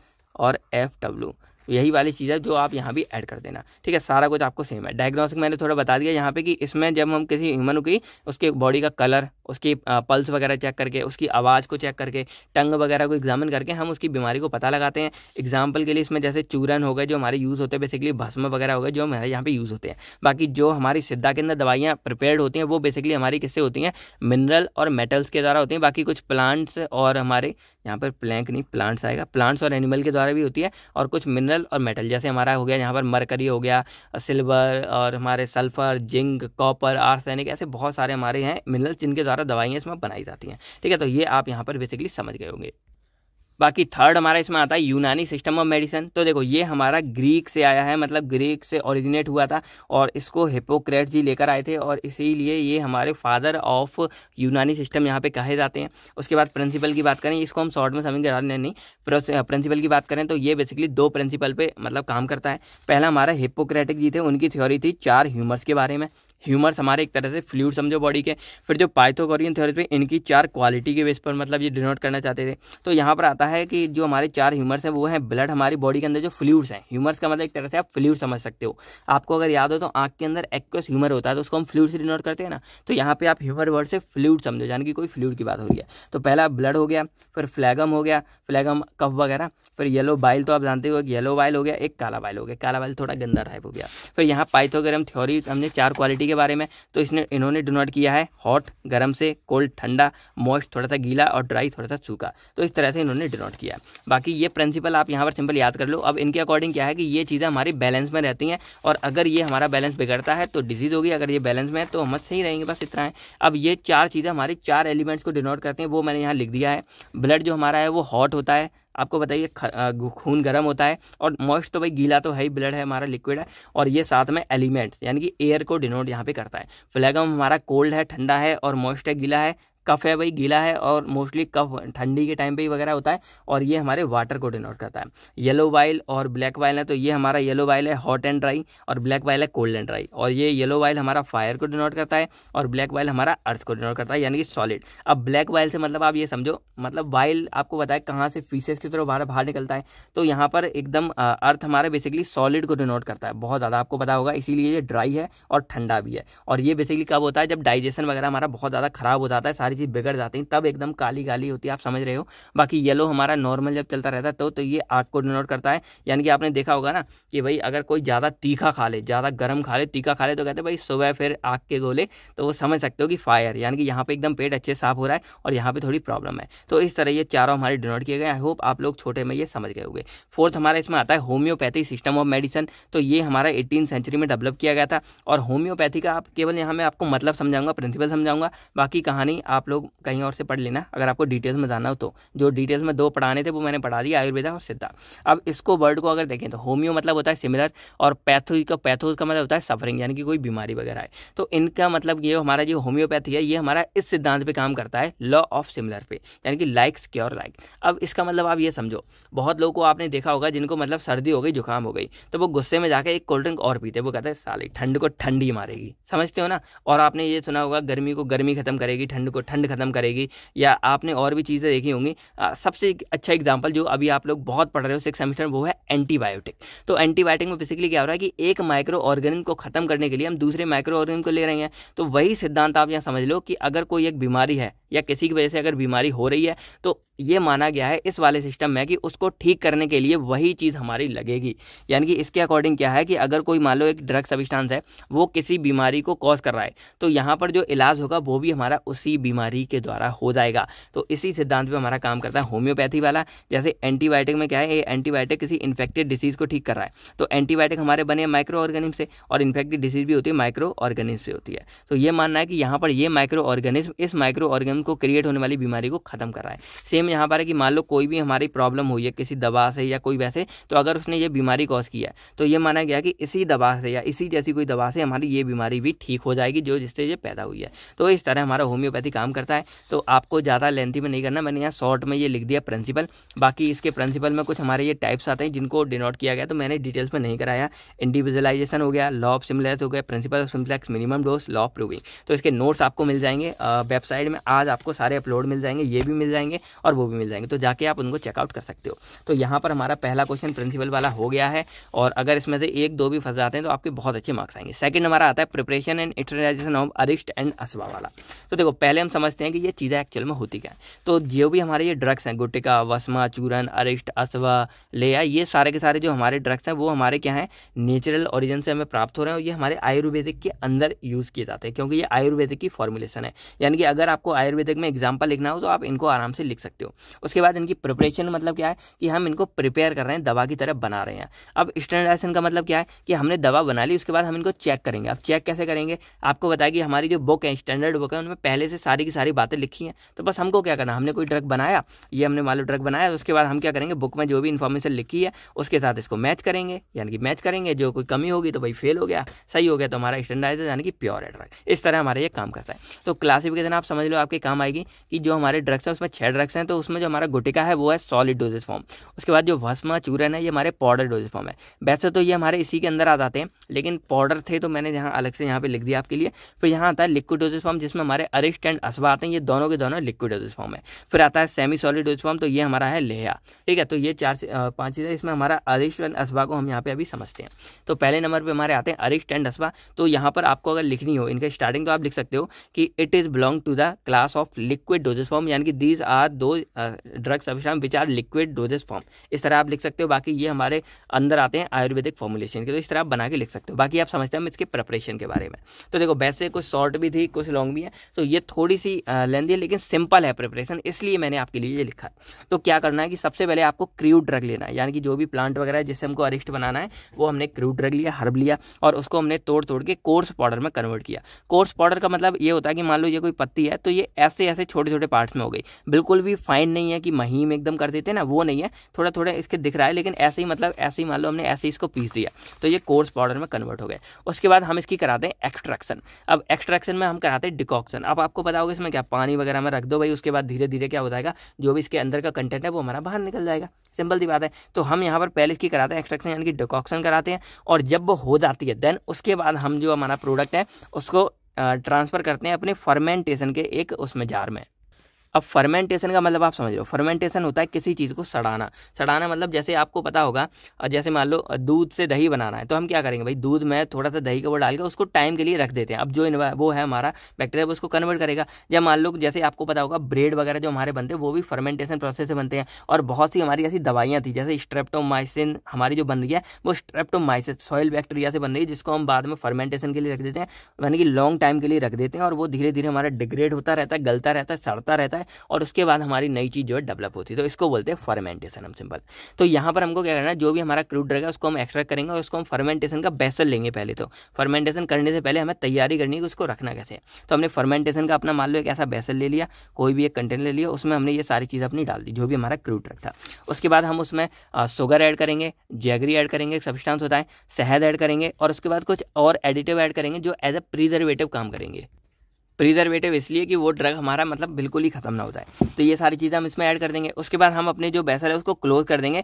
और एफ डब्ल्यू यही वाली चीज़ है जो आप यहाँ भी ऐड कर देना ठीक है सारा कुछ आपको सेम है डायग्नोस्टिक मैंने थोड़ा बता दिया यहाँ पे कि इसमें जब हम किसी ह्यूमन की उसके बॉडी का कलर उसकी पल्स वगैरह चेक करके उसकी आवाज़ को चेक करके टंग वगैरह को एग्जामिन करके हम उसकी बीमारी को पता लगाते हैं एग्जाम्पल के लिए इसमें जैसे चूरन हो गए जो हमारे यूज़ होते हैं बेसिकली भस्म वगैरह हो गए जो हमारे यहाँ पे यूज़ होते हैं बाकी जो हमारी सिद्धा के अंदर दवाइयाँ प्रिपेयर्ड होती हैं वो बेसिकली हमारी किससे होती हैं मिनरल और मेटल्स के द्वारा होती हैं बाकी कुछ प्लांट्स और हमारे यहाँ पर प्लैंक नहीं प्लांट्स आएगा प्लांट्स और एनिमल के द्वारा भी होती है और कुछ मिनरल और मेटल जैसे हमारा हो गया यहाँ पर मरकरी हो गया सिल्वर और हमारे सल्फर जिंक कॉपर आर्सैनिक ऐसे बहुत सारे हमारे हैं मिनरल जिनके द्वारा दवाइयाँ इसमें बनाई जाती हैं ठीक है तो ये आप यहाँ पर बेसिकली समझ गए होंगे बाकी थर्ड हमारा इसमें आता है यूनानी सिस्टम ऑफ मेडिसिन तो देखो ये हमारा ग्रीक से आया है मतलब ग्रीक से ओरिजिनेट हुआ था और इसको हिपोक्रेट जी लेकर आए थे और इसीलिए ये हमारे फादर ऑफ यूनानी सिस्टम यहाँ पे कहे जाते हैं उसके बाद प्रिंसिपल की बात करें इसको हम शॉर्ट में समझ नहीं, नहीं प्रिंसिपल की बात करें तो ये बेसिकली दो प्रिंसिपल पर मतलब काम करता है पहला हमारा हिपोक्रेटिक जी थे उनकी थ्योरी थी चार ह्यूमर्स के बारे में ह्यूमर्स हमारे एक तरह से फ्लूड समझो बॉडी के फिर जो पाइथोगोरियन थ्योरी पे इनकी चार क्वालिटी के बेस पर मतलब ये डिनोट करना चाहते थे तो यहाँ पर आता है कि जो हमारे चार ह्यूमर्स हैं वो हैं ब्लड हमारी बॉडी के अंदर जो फ्लूड्स हैं ह्यूमर्स का मतलब एक तरह से आप फ्लूड समझ सकते हो आपको अगर याद हो तो आँख के अंदर एक्वस ह्यूमर होता है तो उसको हम फ्लूड से डिनोट करते हैं ना तो यहाँ पर आप ह्यूमर वर्ड से फ्लूड समझो यानी कि कोई फ्लूड की बात हो रही है तो पहला ब्लड हो गया फिर फ्लैगम हो गया फ्लैगम कफ वगैरह फिर येलो बाइल तो आप जानते हो एक येलो बाइल हो गया एक काला बाइल हो गया काला बाइल थोड़ा गंदा टाइप हो गया फिर यहाँ पाइथोगरम थ्योरी हमने चार क्वालिटी के बारे में तो इसने इन्होंने डिनोट किया है हॉट गर्म से कोल्ड ठंडा मॉइस्ट थोड़ा सा गीला और ड्राई थोड़ा सा सूखा तो इस तरह से इन्होंने डिनोट किया बाकी ये प्रिंसिपल आप यहाँ पर सिंपल याद कर लो अब इनके अकॉर्डिंग क्या है कि ये चीज़ें हमारी बैलेंस में रहती हैं और अगर ये हमारा बैलेंस बिगड़ता है तो डिजीज़ होगी अगर ये बैलेंस में है तो हम सही रहेंगे बस इतना है अब ये चार चीज़ें हमारी चार एलिमेंट्स को डिनोट करते हैं वो मैंने यहाँ लिख दिया है ब्लड जो हमारा है वो हॉट होता है आपको बताइए खून गर्म होता है और मॉइस्ट तो भाई गीला तो है ही ब्लड है हमारा लिक्विड है और ये साथ में एलिमेंट यानी कि एयर को डिनोट यहाँ पे करता है फ्लैगम हमारा कोल्ड है ठंडा है और मॉइस्ट है गीला है कफ़ है भाई गीला है और मोस्टली कफ ठंडी के टाइम पे ही वगैरह होता है और ये हमारे वाटर को डिनोट करता है येलो वाइल और ब्लैक वाइल है तो ये हमारा येलो वाइल है हॉट एंड ड्राई और ब्लैक वाइल है कोल्ड एंड ड्राई और ये येलो वाइल हमारा फायर को डिनोट करता है और ब्लैक वाइल हमारा अर्थ को डिनोट करता है यानी कि सॉलिड अब ब्लैक वाइल से मतलब आप ये समझो मतलब वाइल आपको बताया कहाँ से फीसेस की तरह बाहर बाहर निकलता है तो यहाँ पर एकदम अर्थ हमारा बेसिकली सॉलिड को डिनोट करता है बहुत ज़्यादा आपको पता होगा इसीलिए ये ड्राई है और ठंडा भी है और ये बेसिकली कब होता है जब डाइजेशन वगैरह हमारा बहुत ज़्यादा खराब हो जाता है हमारी चीज़ बिगड़ जाती है तब एकदम काली काली होती है आप समझ रहे हो बाकी येलो हमारा नॉर्मल जब चलता रहता है तो, तो ये आग को डिनोट करता है यानी कि आपने देखा होगा ना कि भाई अगर कोई ज़्यादा तीखा खा ले ज़्यादा गर्म खा ले तीखा खा ले तो कहते हैं भाई सुबह फिर आग के गोले तो वो समझ सकते हो कि फायर यानी कि यहाँ पर एकदम पेट अच्छे साफ हो रहा है और यहाँ पर थोड़ी प्रॉब्लम है तो इस तरह ये चारों हमारे डिनोट किए गए आई होप आप लोग छोटे में ये समझ गए होंगे फोर्थ हमारा इसमें आता है होम्योपैथी सिस्टम ऑफ मेडिसिन तो ये हमारा एटीन सेंचुरी में डेवलप किया गया था और होम्योपैथी का आप केवल यहाँ मैं आपको मतलब समझाऊंगा प्रिंसिपल समझाऊंगा बाकी कहानी आप आप लोग कहीं और से पढ़ लेना अगर आपको डिटेल्स में जाना हो तो जो डिटेल्स में दो पढ़ाने थे वो मैंने पढ़ा दिया आयुर्वेदा और सिद्धा अब इसको वर्ड को अगर देखें तो होम्यो मतलब होता है सिमिलर और पैथो का पैथो का मतलब होता है सफरिंग यानी कि कोई बीमारी वगैरह है तो इनका मतलब ये हमारा जो होम्योपैथी है ये हमारा इस सिद्धांत पर काम करता है लॉ ऑफ सिमिलर पे यानी कि लाइक्स क्योर लाइक अब इसका मतलब आप ये समझो बहुत लोगों को आपने देखा होगा जिनको मतलब सर्दी हो गई जुकाम हो गई तो वो गुस्से में जाकर एक कोल्ड ड्रिंक और पीते वो कहते हैं साली ठंड को ठंडी मारेगी समझते हो ना और आपने ये सुना होगा गर्मी को गर्मी खत्म करेगी ठंड को ठंड ठंड ख़त्म करेगी या आपने और भी चीज़ें देखी होंगी सबसे अच्छा एग्जाम्पल जो अभी आप लोग बहुत पढ़ रहे हो सिक्स सेमेस्टर वो है एंटीबायोटिक तो एंटीबायोटिक में बेसिकली क्या हो रहा है कि एक माइक्रो ऑर्गेनिज्म को ख़त्म करने के लिए हम दूसरे माइक्रो ऑर्गेनिज्म को ले रहे हैं तो वही सिद्धांत आप यहाँ समझ लो कि अगर कोई एक बीमारी है या किसी की वजह से अगर बीमारी हो रही है तो ये माना गया है इस वाले सिस्टम में कि उसको ठीक करने के लिए वही चीज़ हमारी लगेगी यानी कि इसके अकॉर्डिंग क्या है कि अगर कोई मान लो एक ड्रग सबिस्टांस है वो किसी बीमारी को कॉज कर रहा है तो यहाँ पर जो इलाज होगा वो भी हमारा उसी बीमारी के द्वारा हो जाएगा तो इसी सिद्धांत पर हमारा काम करता है होम्योपैथी वाला जैसे एंटीबायोटिक में क्या है ये एंटीबायोटिक किसी इन्फेक्टेड डिसीज़ को ठीक कर रहा है तो एंटीबायोटिक हमारे बने माइक्रो ऑर्गेनिज्म से और इन्फेक्टेड डिसीज़ भी होती है माइक्रो ऑर्गेनिज्म से होती है तो ये मानना है कि यहाँ पर ये माइक्रो ऑर्गेनिज्म इस माइक्रो ऑर्गेनिज्म को क्रिएट होने वाली बीमारी को खत्म कर रहा है सेम सेम यहाँ पर है कि मान लो कोई भी हमारी प्रॉब्लम हुई है किसी दवा से या कोई वैसे तो अगर उसने ये बीमारी कॉज किया है तो ये माना गया कि इसी दवा से या इसी जैसी कोई दवा से हमारी ये बीमारी भी ठीक हो जाएगी जो जिससे ये पैदा हुई है तो इस तरह हमारा होम्योपैथी काम करता है तो आपको ज़्यादा लेंथी में नहीं करना मैंने यहाँ शॉर्ट में ये लिख दिया प्रिंसिपल बाकी इसके प्रिंसिपल में कुछ हमारे ये टाइप्स आते हैं जिनको डिनोट किया गया तो मैंने डिटेल्स में नहीं कराया इंडिविजुअलाइजेशन हो गया लॉ ऑफ सिमिलर्स हो गया principle of simplex minimum dose law of proving तो इसके नोट्स आपको मिल जाएंगे वेबसाइट में आज आपको सारे अपलोड मिल जाएंगे ये भी मिल जाएंगे और और वो भी मिल जाएंगे तो जाके आप उनको चेकआउट कर सकते हो तो यहाँ पर हमारा पहला क्वेश्चन प्रिंसिपल वाला हो गया है और अगर इसमें से एक दो भी फंस जाते हैं तो आपके बहुत अच्छे मार्क्स आएंगे सेकंड हमारा आता है प्रिपरेशन एंड इंटरनाइजेशन ऑफ अरिस्ट एंड असवा वाला तो देखो पहले हम समझते हैं कि ये चीज़ें एक्चुअल में होती क्या है तो जो भी हमारे ये ड्रग्स हैं गुटिका वसमा चूरन अरिष्ट असवा लेया ये सारे के सारे जो हमारे ड्रग्स हैं वो हमारे क्या हैं नेचुरल ऑरिजन से हमें प्राप्त हो रहे हैं और ये हमारे आयुर्वेदिक के अंदर यूज़ किए जाते हैं क्योंकि ये आयुर्वेदिक की फॉर्मुलेशन है यानी कि अगर आपको आयुर्वेदिक में एग्जाम्पल लिखना हो तो आप इनको आराम से लिख सकते हो सकते हो उसके बाद इनकी प्रिपरेशन मतलब क्या है कि हम इनको प्रिपेयर कर रहे हैं दवा की तरफ बना रहे हैं अब स्टैंडर्डाइजेशन का मतलब क्या है कि हमने दवा बना ली उसके बाद हम इनको चेक करेंगे अब चेक कैसे करेंगे आपको बताया कि हमारी जो बुक है स्टैंडर्ड बुक है उनमें पहले से सारी की सारी बातें लिखी हैं तो बस हमको क्या करना हमने कोई ड्रग बनाया ये हमने मान लो ड्रग बनाया तो उसके बाद हम क्या करेंगे बुक में जो भी इन्फॉर्मेशन लिखी है उसके साथ इसको मैच करेंगे यानी कि मैच करेंगे जो कोई कमी होगी तो भाई फेल हो गया सही हो गया तो हमारा स्टैंडर्डाइजेशन यानी कि प्योर है ड्रग इस तरह हमारा ये काम करता है तो क्लासिफिकेशन आप समझ लो आपके काम आएगी कि जो हमारे ड्रग्स हैं उसमें छः ड्रग्स हैं तो तो उसमें जो हमारा गुटिका है वो है सॉलिड डोजेस फॉर्म उसके बाद जो भस्मा चूरन है ये हमारे पाउडर डोजेस फॉर्म है वैसे तो ये हमारे इसी के अंदर आ जाते हैं लेकिन पाउडर थे तो मैंने यहाँ अलग से यहाँ पे लिख दिया आपके लिए फिर यहाँ आता है लिक्विड डोजेस फॉर्म जिसमें हमारे अरिस्ट एंड असवा आते हैं ये दोनों के दोनों लिक्विड डोजेस फॉर्म है फिर आता है सेमी सॉलिड डोजेस फॉर्म तो ये हमारा है लेहा ठीक है तो ये चार पाँच चीज़ें इसमें हमारा अरिस्ट एंड असवा को हम यहाँ पे अभी समझते हैं तो पहले नंबर पर हमारे आते हैं अरिस्ट एंड असवा तो यहाँ पर आपको अगर लिखनी हो इनका स्टार्टिंग तो आप लिख सकते हो कि it is belong to the class of liquid doses form यानी कि दीज आर दो ड्रग्स अभिशाम which are liquid doses form इस तरह आप लिख सकते हो बाकी ये हमारे अंदर आते हैं आयुर्वेदिक फॉर्मुलेशन के तो इस तरह आप बना के लिख सकते हो बाकी आप समझते हैं हम इसके प्रिपरेशन के बारे में तो देखो वैसे कुछ शॉर्ट भी थी कुछ लॉन्ग भी है तो ये थोड़ी सी लेंदी है लेकिन सिंपल है प्रिपरेशन इसलिए मैंने आपके लिए ये लिखा है तो क्या करना है कि सबसे पहले आपको क्रूड ड्रग लेना है यानी कि जो भी प्लांट वगैरह है जिससे हमको अरिष्ट बनाना है वो हमने क्रूड ड्रग लिया हर्ब लिया और उसको हमने तोड़ तोड़ के कोर्स पाउडर में कन्वर्ट किया कोर्स पाउडर का मतलब ये होता है कि मान लो ये कोई पत्ती है तो ये ऐसे ऐसे छोटे छोटे पार्ट्स में हो गई बिल्कुल भी फाइन नहीं है कि महीम एकदम कर देते हैं ना वो नहीं है थोड़ा थोड़ा इसके दिख रहा है लेकिन ऐसे ही मतलब ऐसे ही मान लो हमने ऐसे ही इसको पीस दिया तो ये कोर्स पाउडर में कन्वर्ट हो गए उसके बाद हम इसकी कराते हैं एक्सट्रैक्शन अब एक्सट्रैक्शन में हम कराते हैं डिकॉक्शन अब आपको पता होगा इसमें क्या पानी वगैरह में रख दो भाई उसके बाद धीरे धीरे क्या हो जाएगा जो भी इसके अंदर का कंटेंट है वो हमारा बाहर निकल जाएगा सिंपल सी बात है तो हम यहाँ पर पहले इसकी कराते हैं एक्सट्रैक्शन यानी कि डिकॉक्शन कराते हैं और जब वो हो जाती है देन उसके बाद हम जो हमारा प्रोडक्ट है उसको ट्रांसफ़र करते हैं अपने फर्मेंटेशन के एक उसमें जार में अब फर्मेंटेशन का मतलब आप समझ लो फर्मेंटेशन होता है किसी चीज़ को सड़ाना सड़ाना मतलब जैसे आपको पता होगा जैसे मान लो दूध से दही बनाना है तो हम क्या करेंगे भाई दूध में थोड़ा सा दही का वो डाल के उसको टाइम के लिए रख देते हैं अब जो वो है हमारा बैक्टीरिया उसको कन्वर्ट करेगा या मान लो जैसे आपको पता होगा ब्रेड वगैरह जो हमारे बनते हैं वो भी फर्मेंटेशन प्रोसेस से बनते हैं और बहुत सी हमारी ऐसी दवाइयाँ थी जैसे स्ट्रेप्टोमाइसिन हमारी जो बन रही है वो स्ट्रेप्टोमाइसिन सॉइल बैक्टीरिया से बन रही है जिसको हम बाद में फर्मेंटेशन के लिए रख देते हैं यानी कि लॉन्ग टाइम के लिए रख देते हैं और वो धीरे धीरे हमारा डिग्रेड होता रहता है गलता रहता है सड़ता रहता है है और उसके बाद हमारी नई चीज़ जो है डेवलप होती है तो इसको बोलते हैं फर्मेंटेशन हम सिंपल तो यहाँ पर हमको क्या करना है जो भी हमारा क्रूड रहेगा उसको हम एक्स्ट्रा करेंगे और उसको हम फर्मेंटेशन का बेसल लेंगे पहले तो फर्मेंटेशन करने से पहले हमें तैयारी करनी है कि उसको रखना कैसे तो हमने फर्मेंटेशन का अपना मान लो एक ऐसा बेसल ले लिया कोई भी एक कंटेनर ले लिया उसमें हमने ये सारी चीज़ अपनी डाल दी जो भी हमारा क्रूड रख था उसके बाद हम उसमें शुगर ऐड करेंगे जैगरी ऐड करेंगे सब्सटेंस होता है शहद ऐड करेंगे और उसके बाद कुछ और एडिटिव ऐड करेंगे जो एज अ प्रिजर्वेटिव काम करेंगे प्रिजर्वेटिव इसलिए कि वो ड्रग हमारा मतलब बिल्कुल ही खत्म ना हो जाए तो ये सारी चीज़ें हम इसमें ऐड कर देंगे उसके बाद हम अपने जो बैसर है उसको क्लोज कर देंगे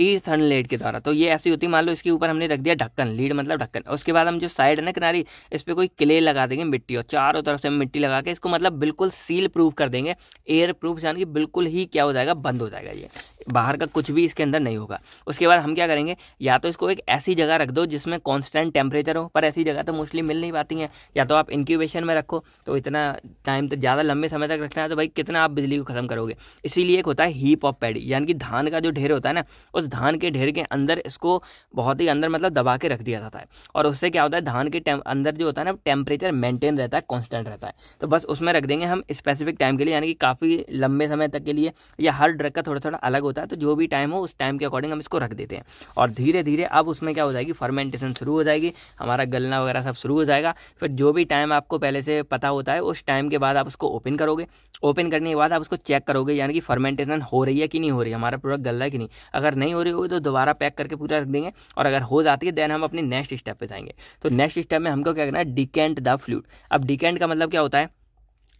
सन लेड के द्वारा तो ये ऐसी होती है मान लो इसके ऊपर हमने रख दिया ढक्कन लीड मतलब ढक्कन उसके बाद हम जो साइड है ना किनारी इस पर कोई क्ले लगा देंगे मिट्टी और चारों तरफ से हम मिट्टी लगा के इसको मतलब बिल्कुल सील प्रूफ कर देंगे एयर प्रूफ यानी कि बिल्कुल ही क्या हो जाएगा बंद हो जाएगा ये बाहर का कुछ भी इसके अंदर नहीं होगा उसके बाद हम क्या करेंगे या तो इसको एक ऐसी जगह रख दो जिसमें कॉन्स्टेंट टेम्परेचर हो पर ऐसी जगह तो मोस्टली मिल नहीं पाती हैं या तो आप इंक्यूबेशन में रखो तो इतना टाइम तो ज़्यादा लंबे समय तक रखना है तो भाई कितना आप बिजली को खत्म करोगे इसीलिए एक होता है हीप ऑफ पैडी यानी कि धान का जो ढेर होता है ना उस उस मतलब धान के ढेर के अंदर इसको बहुत ही अंदर मतलब दबा के रख दिया जाता है और उससे क्या होता है धान के अंदर जो होता है ना टेम्परेचर मेंटेन रहता है कॉन्स्टेंट रहता है तो बस उसमें रख देंगे हम स्पेसिफिक टाइम के लिए यानी कि काफ़ी लंबे समय तक के लिए या हर ड्रग का थोड़ा थोड़ा अलग होता है तो जो भी टाइम हो उस टाइम के अकॉर्डिंग हम इसको रख देते हैं और धीरे धीरे अब उसमें क्या हो जाएगी फर्मेंटेशन शुरू हो जाएगी हमारा गलना वगैरह सब शुरू हो जाएगा फिर जो भी टाइम आपको पहले से पता होता है उस टाइम के बाद आप उसको ओपन करोगे ओपन करने के बाद आप उसको चेक करोगे यानी कि फर्मेंटेशन हो रही है कि नहीं हो रही है हमारा प्रोडक्ट गल रहा है कि नहीं अगर नहीं नहीं हो रही होगी तो दोबारा पैक करके पूरा रख देंगे और अगर हो जाती है देन हम अपने नेक्स्ट स्टेप पे जाएंगे तो नेक्स्ट स्टेप में हमको क्या करना है डिकेंट द फ्लूड अब डिकेंट का मतलब क्या होता है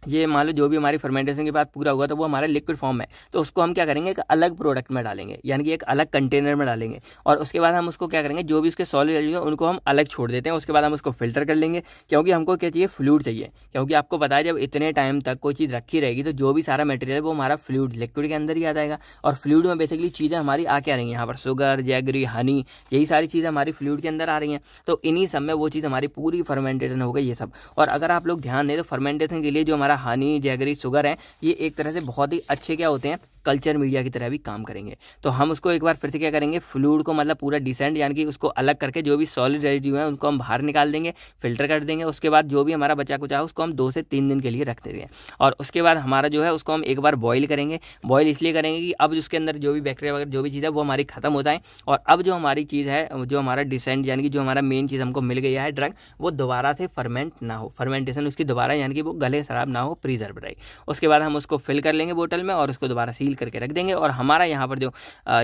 ये मान लो जो भी हमारी फर्मेंटेशन के बाद पूरा हुआ तो वो हमारा लिक्विड फॉर्म है तो उसको हम क्या करेंगे एक अलग प्रोडक्ट में डालेंगे यानी कि एक अलग कंटेनर में डालेंगे और उसके बाद हम उसको क्या करेंगे जो भी उसके सॉलिड एलिमेंट उनको हम अलग छोड़ देते हैं उसके बाद हम उसको फिल्टर कर लेंगे क्योंकि हमको क्या चाहिए फ्लूड चाहिए क्योंकि आपको पता है जब इतने टाइम तक कोई चीज़ रखी रहेगी तो जो भी सारा मटेरियल वो हमारा फ्लूड लिक्विड के अंदर ही आ जाएगा और फ्लूड में बेसिकली चीज़ें हमारी आके आ रही हैं यहाँ पर शुगर जैगरी हनी यही सारी चीज़ें हमारी फ्लूड के अंदर आ रही हैं तो इन्हीं सब में वो चीज़ हमारी पूरी फर्मेंटेशन हो गई ये सब और अगर आप लोग ध्यान दें तो फर्मेंटेशन के लिए जो हमारा हनी जैगरी शुगर हैं ये एक तरह से बहुत ही अच्छे क्या होते हैं कल्चर मीडिया की तरह भी काम करेंगे तो हम उसको एक बार फिर से क्या करेंगे फ्लूड को मतलब पूरा डिसेंट यानी कि उसको अलग करके जो भी सॉलिड रेडिव है उनको हम बाहर निकाल देंगे फिल्टर कर देंगे उसके बाद जो भी हमारा बचा कुचा है उसको हम दो से तीन दिन के लिए रख देंगे और उसके बाद हमारा जो है उसको हम एक बार बॉयल करेंगे बॉयल इसलिए करेंगे कि अब उसके अंदर जो भी बैक्टीरिया वगैरह जो भी चीज़ है वो हमारी खत्म हो जाए और अब जो हमारी चीज़ है जो हमारा डिसेंट यानी कि जो हमारा मेन चीज़ हमको मिल गया है ड्रग वो दोबारा से फर्मेंट ना हो फर्मेंटेशन उसकी दोबारा यानी कि वो गले शराब ना हो प्रिजर्व रहे उसके बाद हम उसको फिल कर लेंगे बोतल में और उसको दोबारा सील करके रख देंगे और हमारा यहाँ पर जो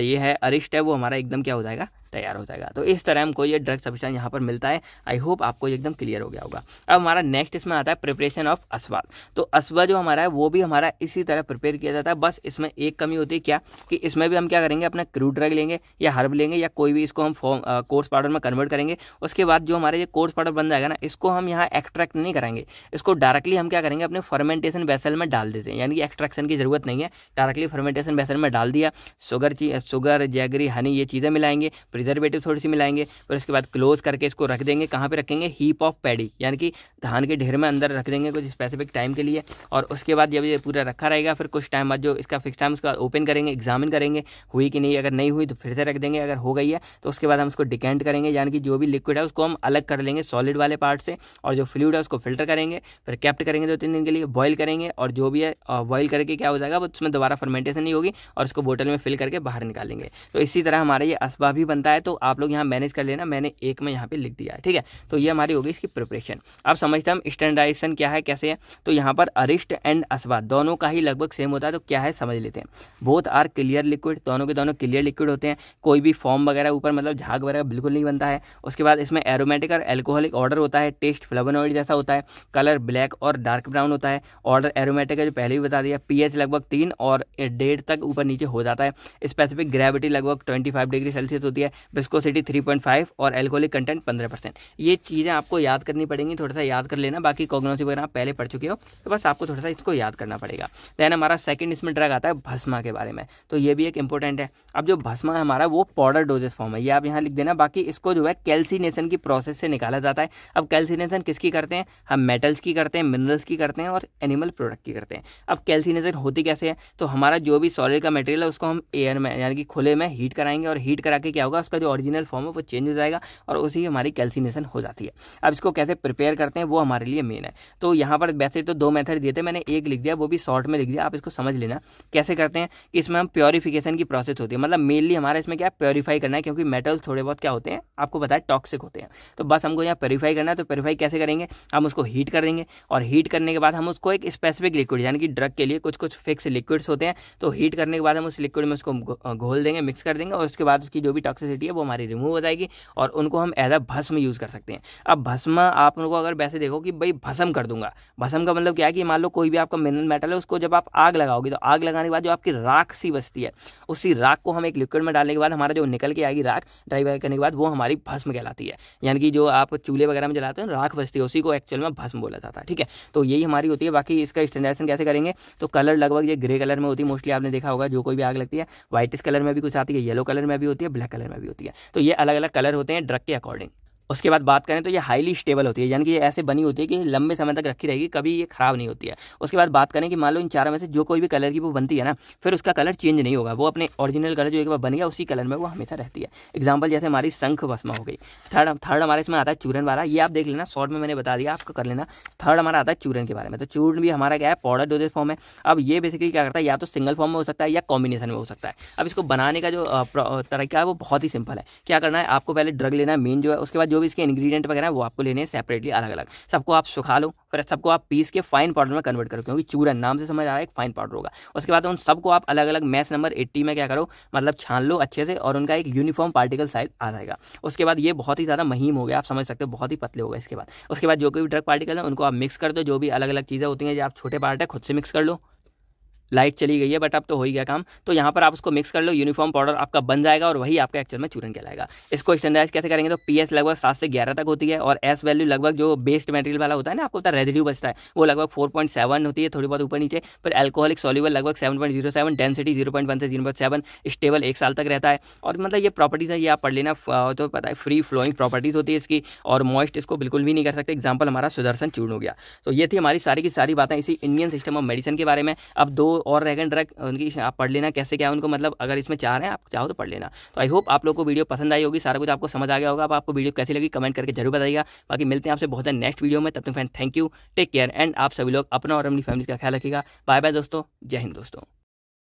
ये है अरिस्ट है वो हमारा एकदम क्या हो जाएगा तैयार हो जाएगा तो इस तरह हमको ये ड्रग सब्सटेंस यहाँ पर मिलता है आई होप आपको एकदम क्लियर हो गया होगा अब हमारा नेक्स्ट इसमें आता है प्रिपरेशन ऑफ असवा तो असवा जो हमारा है वो भी हमारा इसी तरह प्रिपेयर किया जाता है बस इसमें एक कमी होती है क्या कि इसमें भी हम क्या करेंगे अपना क्रूड ड्रग लेंगे या हर्ब लेंगे या कोई भी इसको हम फॉर्म कोर्स पाउडर में कन्वर्ट करेंगे उसके बाद जो हमारे ये कोर्स पाउडर बन जाएगा ना इसको हम यहाँ एक्ट्रैक्ट नहीं करेंगे इसको डायरेक्टली हम क्या करेंगे अपने फर्मेंटेशन वैसल में डाल देते हैं यानी कि एक्ट्रैक्शन की जरूरत नहीं है डायरेक्टली फर्मेंटेशन बेसन में डाल दिया शुगर शुगर जैगरी हनी ये चीज़ें मिलाएंगे प्रिजर्वेटिव थोड़ी सी मिलाएंगे फिर उसके बाद क्लोज करके इसको रख देंगे कहाँ पर रखेंगे हीप ऑफ पैडी यानी कि धान के ढेर में अंदर रख देंगे कुछ स्पेसिफिक टाइम के लिए और उसके बाद जब ये पूरा रखा रहेगा फिर कुछ टाइम बाद जो इसका फिक्स टाइम उसके बाद ओपन करेंगे एग्जामिन करेंगे हुई कि नहीं अगर नहीं हुई तो फिर से रख देंगे अगर हो गई है तो उसके बाद हम उसको डिकेंट करेंगे यानी कि जो भी लिक्विड है उसको हम अलग कर लेंगे सॉलिड वाले पार्ट से और जो फ्लूड है उसको फिल्टर करेंगे फिर कैप्ट करेंगे दो तीन दिन के लिए बॉयल करेंगे और जो भी है बॉयल करके क्या हो जाएगा वो उसमें दोबारा फर्मेंट फर्मेंटेशन नहीं होगी और उसको बोटल में फिल करके बाहर निकालेंगे तो इसी तरह हमारा ये असबा भी बनता है तो आप लोग यहाँ मैनेज कर लेना मैंने एक में यहाँ पर लिख दिया है ठीक है तो ये हमारी होगी इसकी प्रिपरेशन अब समझते हम स्टैंडाइजेशन क्या है कैसे है तो यहाँ पर अरिष्ट एंड असबा दोनों का ही लगभग सेम होता है तो क्या है समझ लेते हैं बोथ आर क्लियर लिक्विड दोनों के दोनों क्लियर लिक्विड होते हैं कोई भी फॉर्म वगैरह ऊपर मतलब झाग वगैरह बिल्कुल नहीं बनता है उसके बाद इसमें एरोमेटिक और एल्कोहलिक ऑर्डर होता है टेस्ट फ्लेवनोइड जैसा होता है कलर ब्लैक और डार्क ब्राउन होता है ऑर्डर एरोमेटिक है जो पहले भी बता दिया पीएच लगभग तीन और डेढ़ तक ऊपर नीचे हो जाता है स्पेसिफिक ग्रेविटी लगभग ट्वेंटी फाइव डिग्री सेल्सियस होती है बिस्कोसिटी थ्री पॉइंट फाइव और एल्कोहलिक कंटेंट पंद्रह परसेंट ये चीज़ें आपको याद करनी पड़ेंगी थोड़ा सा याद कर लेना बाकी कॉग्नोसी वगैरह आप पहले पढ़ चुके हो तो बस आपको थोड़ा सा इसको याद करना पड़ेगा देन हमारा सेकंड इसमें ड्रग आता है भस्मा के बारे में तो ये भी एक इंपॉर्टेंट है अब जो भस्मा है हमारा वो पाउडर डोजेस फॉर्म है ये आप यहाँ लिख देना बाकी इसको जो है कैल्सीनेशन की प्रोसेस से निकाला जाता है अब कैल्सीनेशन किसकी करते हैं हम मेटल्स की करते हैं मिनरल्स की करते हैं और एनिमल प्रोडक्ट की करते हैं अब कैल्सीनेशन होती कैसे है तो हमारा जो भी सॉलिड का मटेरियल है उसको हम एयर में यानी कि खुले में हीट कराएंगे और हीट करा के क्या होगा उसका जो ओरिजिनल फॉर्म है वो चेंज हो जाएगा और उसी हमारी कैल्सिनेशन हो जाती है अब इसको कैसे प्रिपेयर करते हैं वो हमारे लिए मेन है तो यहाँ पर वैसे तो दो मेथड दिए थे मैंने एक लिख दिया वो भी शॉर्ट में लिख दिया आप इसको समझ लेना कैसे करते हैं कि इसमें हम प्योरीफिकेशन की प्रोसेस होती है मतलब मेनली हमारा इसमें क्या प्योरीफाई करना है क्योंकि मेटल्स थोड़े बहुत क्या होते हैं आपको पता है टॉक्सिक होते हैं तो बस हमको यहाँ प्योरीफाई करना है तो प्योरीफाई कैसे करेंगे हम उसको हीट करेंगे और हीट करने के बाद हम उसको एक स्पेसिफिक लिक्विड यानी कि ड्रग के लिए कुछ कुछ फिक्स लिक्विड्स होते हैं तो हीट करने के बाद हम उस लिक्विड में उसको घोल देंगे मिक्स कर देंगे और उसके बाद उसकी जो भी टॉक्सिसिटी है वो हमारी रिमूव हो जाएगी और उनको हम एज अ भस्म यूज़ कर सकते हैं अब भस्म आप उनको अगर वैसे देखो कि भाई भस्म कर दूंगा भस्म का मतलब क्या है कि मान लो कोई भी आपका मिनरल मेटल है उसको जब आप आग लगाओगे तो आग लगाने के बाद जो आपकी राख सी बचती है उसी राख को हम एक लिक्विड में डालने के बाद हमारा जो निकल के आएगी राख ड्राई वाई करने के बाद वो हमारी भस्म कहलाती है यानी कि जो आप चूल्हे वगैरह में जलाते हैं राख बचती है उसी को एक्चुअल में भस्म बोला जाता है ठीक है तो यही हमारी होती है बाकी इसका स्टैंडर्डाइजेशन कैसे करेंगे तो कलर लगभग ये ग्रे कलर में होती है मोस्टली आपने देखा होगा जो कोई भी आग लगती है व्हाइटिस कलर में भी कुछ आती है येलो कलर में भी होती है ब्लैक कलर में भी होती है तो ये अलग अलग कलर होते हैं ड्रग के अकॉर्डिंग उसके बाद बात करें तो ये हाईली स्टेबल होती है यानी कि ये ऐसे बनी होती है कि लंबे समय तक रखी रहेगी कभी ये खराब नहीं होती है उसके बाद बात करें कि मान लो इन चारों में से जो कोई भी कलर की वो बनती है ना फिर उसका कलर चेंज नहीं होगा वो अपने ओरिजिनल कलर जो एक बार बन गया उसी कलर में वो हमेशा रहती है एग्जाम्पल जैसे हमारी शंख भस्मा हो गई थर्ड थर्ड हमारे इसमें आता है चूरन वाला ये आप देख लेना शॉर्ट में मैंने बता दिया आपको कर लेना थर्ड हमारा आता है चूरन के बारे में तो चूरन भी हमारा क्या है पाउडर डोजेस फॉर्म है अब ये बेसिकली क्या करता है या तो सिंगल फॉर्म में हो सकता है या कॉम्बिनेशन में हो सकता है अब इसको बनाने का जो तरीका है वो बहुत ही सिंपल है क्या करना है आपको पहले ड्रग लेना है मेन जो है उसके बाद जो भी इसके इंग्रीडियंट वगैरह वो आपको लेने हैं सेपरेटली अलग अलग सबको आप सुखा लो फिर सबको आप पीस के फाइन पाउडर में कन्वर्ट करो क्योंकि चूरन नाम से समझ आ रहा है एक फाइन पाउडर होगा उसके बाद उन सबको आप अलग अलग मैच नंबर एट्टी में क्या करो मतलब छान लो अच्छे से और उनका एक यूनिफॉर्म पार्टिकल साइज आ जाएगा उसके बाद ये बहुत ही ज़्यादा महीम हो गया आप समझ सकते हो बहुत ही पतले होगा इसके बाद उसके बाद जो भी ड्रग पार्टिकल है उनको आप मिक्स कर दो जो भी अलग अलग चीज़ें होती हैं जो आप छोटे पार्ट है खुद से मिक्स कर लो लाइट चली गई है बट अब तो हो ही गया काम तो यहाँ पर आप उसको मिक्स कर लो यूनिफॉर्म पाउडर आपका बन जाएगा और वही आपका एक्चुअल में चूरन कहलाएगा इसको स्टैंडाइज कैसे करेंगे तो पी लगभग सात से ग्यारह तक होती है और एस वैल्यू लगभग जो बेस्ट मटेरियल वाला होता है ना आपको पता रेजिड्यू बचता है वो लगभग फोर पॉइंट सेवन होती है थोड़ी बहुत ऊपर नीचे पर एल्कोहलिक सॉल्यूबल लगभग seven point zero seven density zero point one से जीरो पॉइंट सेवन स्टेबल एक साल तक रहता है और मतलब ये प्रॉपर्टीज़ है ये आप पढ़ लेना तो पता है फ्री फ्लोइंग प्रॉपर्टीज़ होती है इसकी और मॉइस्ट इसको बिल्कुल भी नहीं कर सकते एग्जाम्पल हमारा सुदर्शन चूर्ण हो गया तो ये थी हमारी सारी की सारी बातें इसी इंडियन सिस्टम ऑफ मेडिसिन के बारे में अब दो और रैग एंड ड्रैग उनकी आप पढ़ लेना कैसे क्या है उनको मतलब अगर इसमें चाह रहे हैं आप चाहो तो पढ़ लेना तो आई होप आप लोग को वीडियो पसंद आई होगी सारा कुछ आपको समझ आ गया होगा आप आपको वीडियो कैसी लगी कमेंट करके जरूर बताइएगा बाकी मिलते हैं आपसे बहुत नेक्स्ट वीडियो में तब तक friend thank you take care and आप सभी लोग अपना और अपनी फैमिली का ख्याल रखिएगा बाय बाय दोस्तों जय हिंद दोस्तों